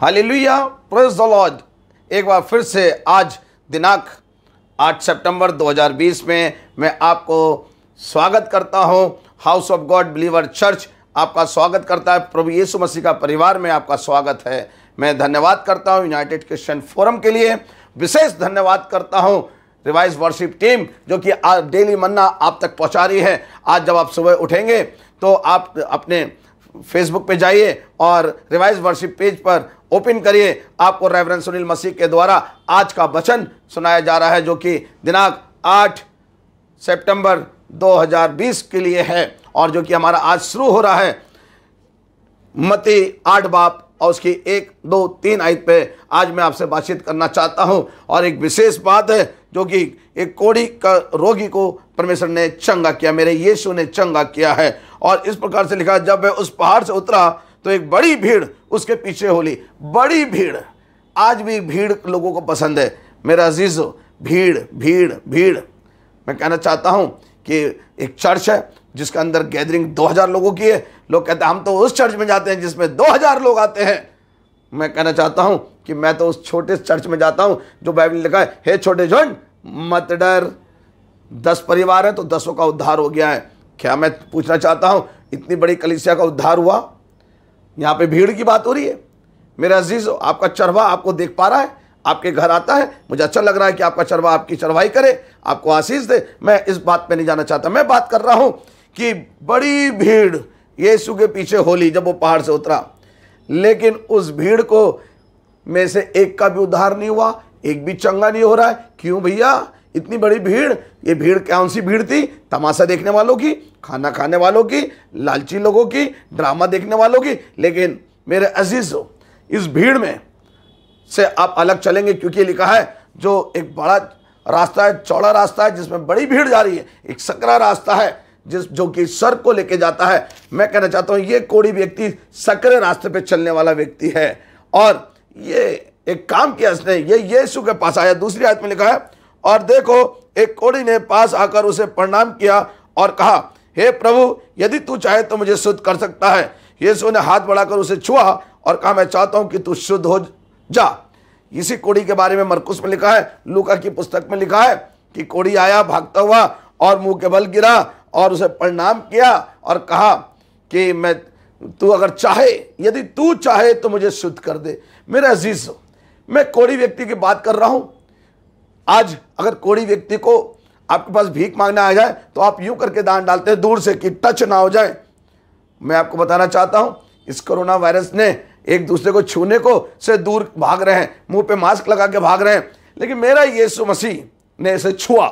hallelujah praise the Lord एक बार फिर से आज दिनांक 8 सितंबर 2020 में मैं आपको स्वागत करता हूं house of God believer church आपका स्वागत करता है प्रभु यीशु मसीह का परिवार में आपका स्वागत है मैं धन्यवाद करता हूं यूनाइटेड क्रिश्चियन फोरम के लिए विशेष धन्यवाद करता हूं रिवाइज वर्शिप टीम जो कि डेली मन्ना आप तक पहुंचा रही है आज जब आप सुबह उठेंगे तो आप अपने फेसबुक पे जाइए और रिवाइज वर्शिप पेज पर ओपन करिए आपको रेवरेंस सुनील मसीह के द्वारा आज का वचन सुनाया जा रहा है जो कि दिनांक 8 सितंबर 2020 के लिए है और जो कि हमारा आज शुरू हो रहा है मती आठ बाप और उसकी एक दो तीन आयत पे आज मैं आपसे बातचीत करना चाहता हूं और एक विशेष बात है जो कि एक कोड़ी का रोगी को परमेश्वर ने चंगा किया मेरे यीशु ने चंगा किया है और इस प्रकार से लिखा जब वह उस पहाड़ से उतरा तो एक बड़ी भीड़ उसके पीछे होली बड़ी भीड़ आज भी भीड़ लोगों को पसंद है मेरा अजीज़ भीड़ भीड़ भीड़ मैं कहना चाहता हूँ कि एक चर्च है जिसके अंदर गैदरिंग 2000 लोगों की है लोग कहते हैं हम तो उस चर्च में जाते हैं जिसमें 2000 लोग आते हैं मैं कहना चाहता हूँ कि मैं तो उस छोटे चर्च में जाता हूँ जो बाइबल लिखा है हे छोटे झुंड मत डर दस परिवार है तो दसों का उद्धार हो गया है क्या मैं पूछना चाहता हूँ इतनी बड़ी कलिसिया का उद्धार हुआ यहाँ पे भीड़ की बात हो रही है मेरा अजीज आपका चरवा आपको देख पा रहा है आपके घर आता है मुझे अच्छा लग रहा है कि आपका चरवा आपकी चरवाही करे आपको आशीष दे मैं इस बात पर नहीं जाना चाहता मैं बात कर रहा हूँ कि बड़ी भीड़ यीशु के पीछे होली जब वो पहाड़ से उतरा लेकिन उस भीड़ को में से एक का भी उद्धार नहीं हुआ एक भी चंगा नहीं हो रहा है क्यों भैया इतनी बड़ी भीड़ ये भीड़ कौन सी भीड़ थी तमाशा देखने वालों की खाना खाने वालों की लालची लोगों की ड्रामा देखने वालों की लेकिन मेरे अजीज हो इस भीड़ में से आप अलग चलेंगे क्योंकि लिखा है जो एक बड़ा रास्ता है चौड़ा रास्ता है जिसमें बड़ी भीड़ जा रही है एक सकरा रास्ता है जिस जो कि सर को लेके जाता है मैं कहना चाहता हूँ ये कोड़ी व्यक्ति सकरे रास्ते पे चलने वाला व्यक्ति है और ये एक काम किया इसने ये यीशु के पास आया दूसरी आयत में लिखा है और देखो एक कोड़ी ने पास आकर उसे प्रणाम किया और कहा हे प्रभु यदि तू चाहे तो मुझे शुद्ध कर सकता है यीशु ने हाथ बढ़ाकर उसे छुआ और कहा मैं चाहता हूँ कि तू शुद्ध हो जा इसी कोड़ी के बारे में मरकुस में लिखा है लूका की पुस्तक में लिखा है कि कोड़ी आया भागता हुआ और मुंह के बल गिरा और उसे प्रणाम किया और कहा कि मैं तू अगर चाहे यदि तू चाहे तो मुझे शुद्ध कर दे मेरा अजीज मैं कोड़ी व्यक्ति की बात कर रहा हूँ आज अगर कोई व्यक्ति को आपके पास भीख मांगने आ जाए तो आप यूं करके दान डालते हैं दूर से कि टच ना हो जाए मैं आपको बताना चाहता हूं इस कोरोना वायरस ने एक दूसरे को छूने को से दूर भाग रहे हैं मुंह पे मास्क लगा के भाग रहे हैं लेकिन मेरा यीशु मसीह ने इसे छुआ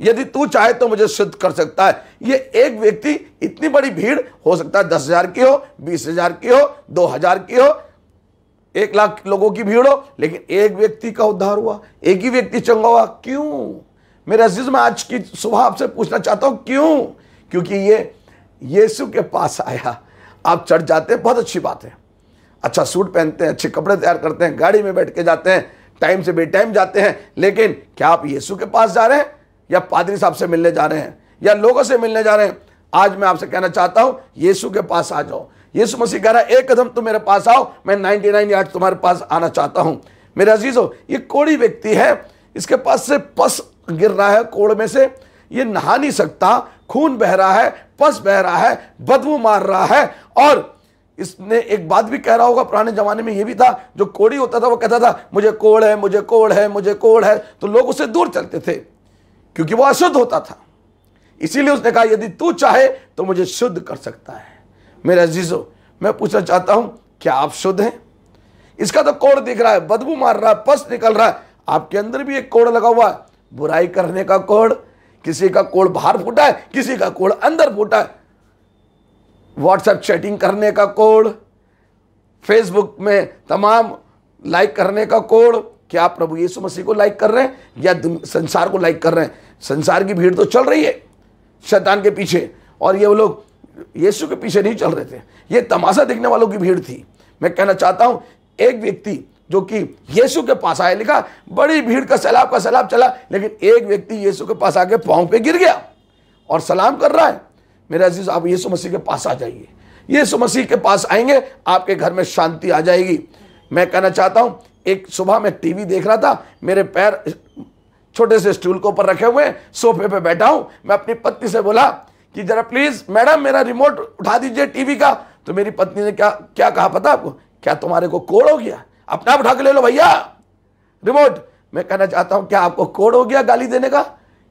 यदि तू चाहे तो मुझे सिद्ध कर सकता है ये एक व्यक्ति इतनी बड़ी भीड़ हो सकता है दस हजार की हो बीस हजार की हो दो हजार की हो एक लाख लोगों की भीड़ हो लेकिन एक व्यक्ति का उद्धार हुआ एक ही व्यक्ति चंगा हुआ क्यों मेरे अजीज में आज की सुबह आपसे पूछना चाहता हूं क्यों क्योंकि ये यीशु के पास आया आप चढ़ जाते हैं बहुत अच्छी बात है अच्छा सूट पहनते हैं अच्छे कपड़े तैयार करते हैं गाड़ी में बैठ के जाते हैं टाइम से बेटाइम जाते हैं लेकिन क्या आप यीशु के पास जा रहे हैं या पादरी साहब से मिलने जा रहे हैं या लोगों से मिलने जा रहे हैं आज मैं आपसे कहना चाहता हूं यीशु के पास आ जाओ यीशु मसीह कह रहा है एक कदम तुम मेरे पास आओ मैं 99 यार्ड तुम्हारे पास आना चाहता हूँ मेरे हो ये कोड़ी व्यक्ति है इसके पास से पस गिर रहा है कोड़ में से ये नहा नहीं सकता खून बह रहा है पस बह रहा है बदबू मार रहा है और इसने एक बात भी कह रहा होगा पुराने जमाने में ये भी था जो कोड़ी होता था वो कहता था मुझे कोड़ है मुझे कोड़ है मुझे कोड़ है तो लोग उसे दूर चलते थे क्योंकि वो अशुद्ध होता था इसीलिए उसने कहा यदि तू चाहे तो मुझे शुद्ध कर सकता है मेरे अजीज़ों मैं पूछना चाहता हूं क्या आप शुद्ध हैं इसका तो कोड़ दिख रहा है बदबू मार रहा है पस निकल रहा है आपके अंदर भी एक कोड़ लगा हुआ है बुराई करने का कोड़ किसी का कोड़ बाहर फूटा है किसी का कोड़ अंदर फूटा है व्हाट्सएप चैटिंग करने का कोड फेसबुक में तमाम लाइक करने का कोड क्या आप प्रभु यीशु मसीह को लाइक कर रहे हैं या संसार को लाइक कर रहे हैं संसार की भीड़ तो चल रही है शैतान के पीछे और ये वो लोग यीशु के पीछे नहीं चल रहे थे ये तमाशा देखने वालों की भीड़ थी मैं कहना चाहता हूं एक व्यक्ति जो कि यीशु के पास आया लिखा बड़ी भीड़ का सैलाब का सैलाब चला लेकिन एक व्यक्ति यीशु के पास आके पाँव पे गिर गया और सलाम कर रहा है मेरे अजीज आप यीशु मसीह के पास आ जाइए यीशु मसीह के पास आएंगे आपके घर में शांति आ जाएगी मैं कहना चाहता हूँ एक सुबह मैं टीवी देख रहा था मेरे पैर छोटे से स्टूल के ऊपर रखे हुए सोफे पे बैठा हूँ मैं अपनी पत्नी से बोला कि जरा प्लीज मैडम मेरा रिमोट उठा दीजिए टीवी का तो मेरी पत्नी ने क्या क्या कहा पता आपको क्या तुम्हारे को कोड़ हो गया अपना आप उठा के ले लो भैया रिमोट मैं कहना चाहता हूँ क्या आपको कोड़ हो गया गाली देने का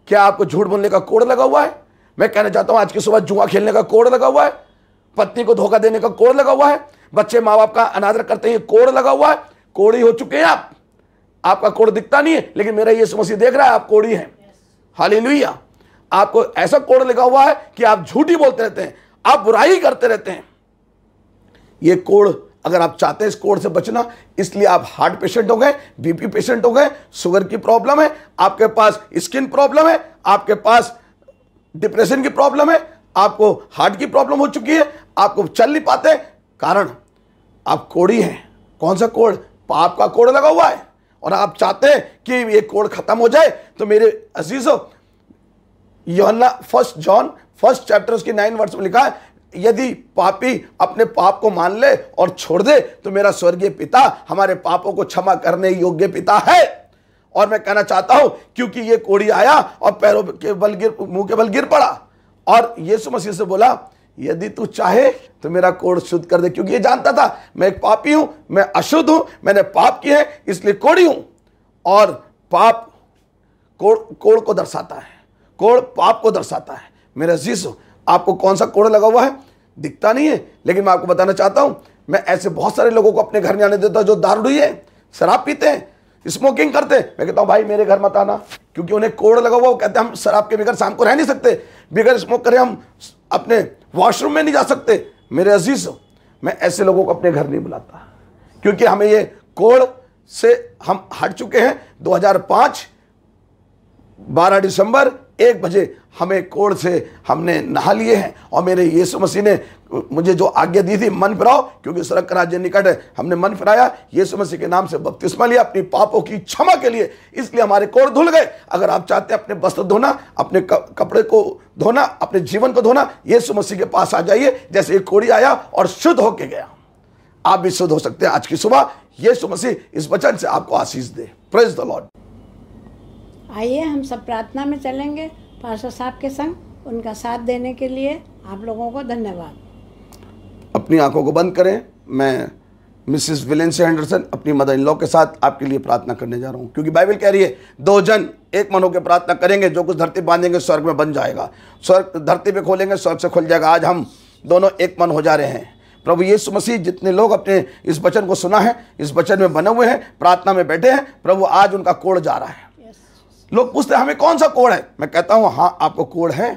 क्या आपको झूठ बोलने का कोड़ लगा हुआ है मैं कहना चाहता हूँ आज की सुबह जुआ खेलने का कोड़ लगा हुआ है पत्नी को धोखा देने का कोड़ लगा हुआ है बच्चे माँ बाप का अनादर करते हैं कोड़ लगा हुआ है कोड़ी हो चुके हैं आप आपका कोड़ दिखता नहीं है लेकिन मेरा ये समस्या देख रहा है आप कोड़ी हैं हाली आपको ऐसा कोड लिखा हुआ है कि आप झूठी बोलते रहते हैं आप बुराई करते रहते हैं यह कोड अगर आप चाहते हैं इस कोड से बचना इसलिए आप हार्ट पेशेंट हो गए बीपी पेशेंट हो गए शुगर की प्रॉब्लम है आपके पास स्किन प्रॉब्लम है आपके पास डिप्रेशन की प्रॉब्लम है आपको हार्ट की प्रॉब्लम हो चुकी है आपको चल नहीं पाते कारण आप कोड़ी हैं कौन सा कोड पाप का कोड लगा हुआ है और आप चाहते हैं कि ये कोड खत्म हो जाए तो मेरे अजीज़ों योना फर्स्ट जॉन फर्स्ट चैप्टर उसकी नाइन वर्ड्स में लिखा है यदि पापी अपने पाप को मान ले और छोड़ दे तो मेरा स्वर्गीय पिता हमारे पापों को क्षमा करने योग्य पिता है और मैं कहना चाहता हूं क्योंकि ये कोड़ी आया और पैरों के बल गिर मुंह के बल गिर पड़ा और यीशु मसीह से बोला यदि तू चाहे तो मेरा कोड़ शुद्ध कर दे क्योंकि ये जानता था मैं एक पापी हूं मैं अशुद्ध हूं मैंने पाप किए इसलिए कोड़ी हूं और पाप कोड़ कोड़ को दर्शाता है कोड़ पाप को दर्शाता है मेरे अजीज आपको कौन सा कोड़ लगा हुआ है दिखता नहीं है लेकिन मैं आपको बताना चाहता हूँ मैं ऐसे बहुत सारे लोगों को अपने घर में आने देता जो दारूड़ी है शराब पीते हैं स्मोकिंग करते हैं मैं कहता हूँ भाई मेरे घर मत आना क्योंकि उन्हें कोड़ लगा हुआ वो कहते हैं हम शराब के बगैर शाम को रह नहीं सकते बगैर स्मोक करें हम अपने वॉशरूम में नहीं जा सकते मेरे अजीज मैं ऐसे लोगों को अपने घर नहीं बुलाता क्योंकि हमें ये कोड़ से हम हट चुके हैं 2005 12 दिसंबर एक बजे हमें कोड़ से हमने नहा लिए हैं और मेरे यीशु मसीह ने मुझे जो आज्ञा दी थी मन फिराओ क्योंकि सड़क का राज्य निकट है हमने मन फिराया यीशु मसीह के नाम से बपतिस्मा लिया अपनी पापों की क्षमा के लिए इसलिए हमारे कोड़ धुल गए अगर आप चाहते हैं अपने वस्त्र धोना अपने कपड़े को धोना अपने जीवन को धोना यीशु मसीह के पास आ जाइए जैसे ये कोड़ी आया और शुद्ध होके गया आप भी शुद्ध हो सकते हैं आज की सुबह यीशु मसीह इस वचन से आपको आशीष दे प्रेज द लॉर्ड आइए हम सब प्रार्थना में चलेंगे पार्षद साहब के संग उनका साथ देने के लिए आप लोगों को धन्यवाद अपनी आंखों को बंद करें मैं मिसिस विलेंसी हैंडरसन अपनी मदर इन लॉ के साथ आपके लिए प्रार्थना करने जा रहा हूँ क्योंकि बाइबल कह रही है दो जन एक मन होकर प्रार्थना करेंगे जो कुछ धरती बांधेंगे स्वर्ग में बन जाएगा स्वर्ग धरती पे खोलेंगे स्वर्ग से खुल जाएगा आज हम दोनों एक मन हो जा रहे हैं प्रभु यीशु मसीह जितने लोग अपने इस वचन को सुना है इस वचन में बने हुए हैं प्रार्थना में बैठे हैं प्रभु आज उनका कोड़ जा रहा है लोग पूछते हैं हमें कौन सा कोड है मैं कहता हूँ हाँ आपको कोड है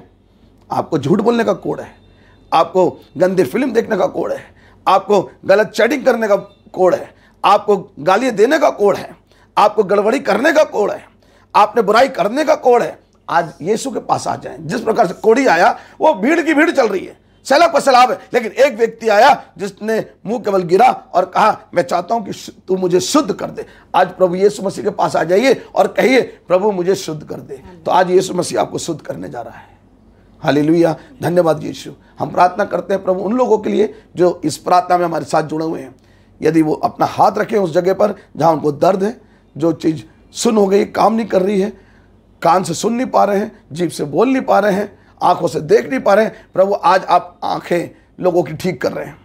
आपको झूठ बोलने का कोड है आपको गंदी फिल्म देखने का कोड है आपको गलत चैटिंग करने का कोड है आपको गालियाँ देने का कोड है आपको गड़बड़ी करने का कोड है आपने बुराई करने का कोड है आज यीशु के पास आ जाएं जिस प्रकार से कोड़ी आया वो भीड़ की भीड़ चल रही है सैलाब का सैलाब है लेकिन एक व्यक्ति आया जिसने मुंह केवल गिरा और कहा मैं चाहता हूं कि तू मुझे शुद्ध कर दे आज प्रभु यीशु मसीह के पास आ जाइए और कहिए प्रभु मुझे शुद्ध कर दे हाँ तो आज यीशु मसीह आपको शुद्ध करने जा रहा है हालेलुया धन्यवाद यीशु हम प्रार्थना करते हैं प्रभु उन लोगों के लिए जो इस प्रार्थना में हमारे साथ जुड़े हुए हैं यदि वो अपना हाथ रखें उस जगह पर जहाँ उनको दर्द है जो चीज़ सुन हो गई काम नहीं कर रही है कान से सुन नहीं पा रहे हैं जीप से बोल नहीं पा रहे हैं आंखों से देख नहीं पा रहे हैं प्रभु आज आप आंखें लोगों की ठीक कर रहे हैं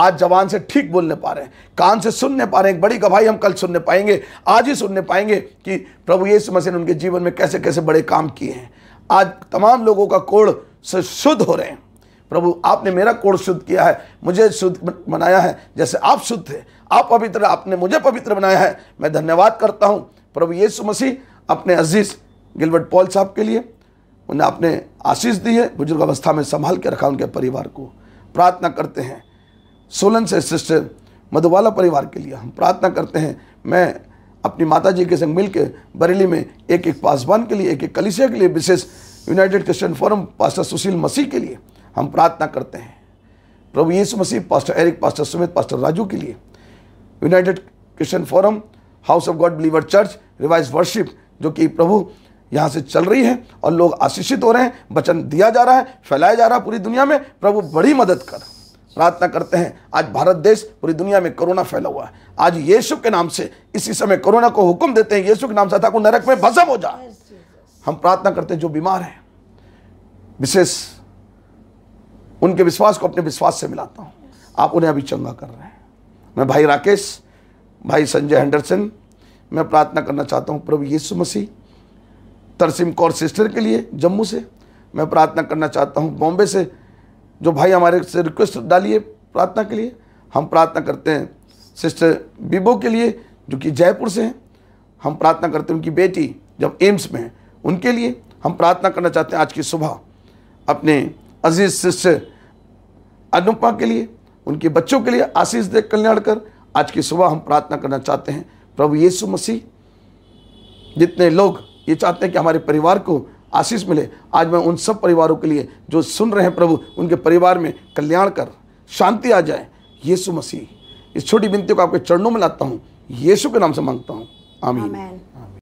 आज जवान से ठीक बोलने पा रहे हैं कान से सुनने पा रहे हैं एक बड़ी गवाही हम कल सुनने पाएंगे आज ही सुनने पाएंगे कि प्रभु ये मसीह ने उनके जीवन में कैसे कैसे बड़े काम किए हैं आज तमाम लोगों का कोड़ से शुद्ध हो रहे हैं प्रभु आपने मेरा कोड़ शुद्ध किया है मुझे शुद्ध बनाया है जैसे आप शुद्ध थे आप पवित्र आपने मुझे पवित्र बनाया है मैं धन्यवाद करता हूँ प्रभु येसु मसीह अपने अजीज़ गिलवट पॉल साहब के लिए उन्हें आपने आशीष दी है बुजुर्ग अवस्था में संभाल के रखा उनके परिवार को प्रार्थना करते हैं सोलन से सिस्टर मधुबाला परिवार के लिए हम प्रार्थना करते हैं मैं अपनी माता जी के संग मिलकर बरेली में एक एक पासवान के लिए एक एक कलिसिया के लिए विशेष United Christian Forum pastor Sushil Masih के लिए हम प्रार्थना करते हैं प्रभु Yesu Masih pastor Eric pastor Sumit pastor Raju के लिए United Christian Forum house of God believer church revive worship जो कि प्रभु यहाँ से चल रही है और लोग आशीषित हो रहे हैं वचन दिया जा रहा है फैलाया जा रहा है पूरी दुनिया में प्रभु बड़ी मदद कर प्रार्थना करते हैं आज भारत देश पूरी दुनिया में कोरोना फैला हुआ है आज यीशु के नाम से इसी समय कोरोना को हुक्म देते हैं यीशु के नाम से था को नरक में भसम हो जा हम प्रार्थना करते हैं जो बीमार हैं विशेष उनके विश्वास को अपने विश्वास से मिलाता हूँ आप उन्हें अभी चंगा कर रहे हैं मैं भाई राकेश भाई संजय हैंडरसन मैं प्रार्थना करना चाहता हूँ प्रभु यीशु मसीह तरसीम कौर सिस्टर के लिए जम्मू से मैं प्रार्थना करना चाहता हूँ बॉम्बे से जो भाई हमारे से रिक्वेस्ट डालिए प्रार्थना के लिए हम प्रार्थना करते हैं सिस्टर बीबो के लिए जो कि जयपुर से हैं हम प्रार्थना करते हैं उनकी बेटी जब एम्स में है उनके लिए हम प्रार्थना करना चाहते हैं आज की सुबह अपने अजीज सिस्टर अनुपा के लिए उनके बच्चों के लिए आशीष देख कल्याण कर आज की सुबह हम प्रार्थना करना चाहते हैं प्रभु येसु मसीह जितने लोग ये चाहते हैं कि हमारे परिवार को आशीष मिले आज मैं उन सब परिवारों के लिए जो सुन रहे हैं प्रभु उनके परिवार में कल्याण कर शांति आ जाए यीशु मसीह इस छोटी बिनती को आपके चरणों में लाता हूँ यीशु के नाम से मांगता हूँ आमीन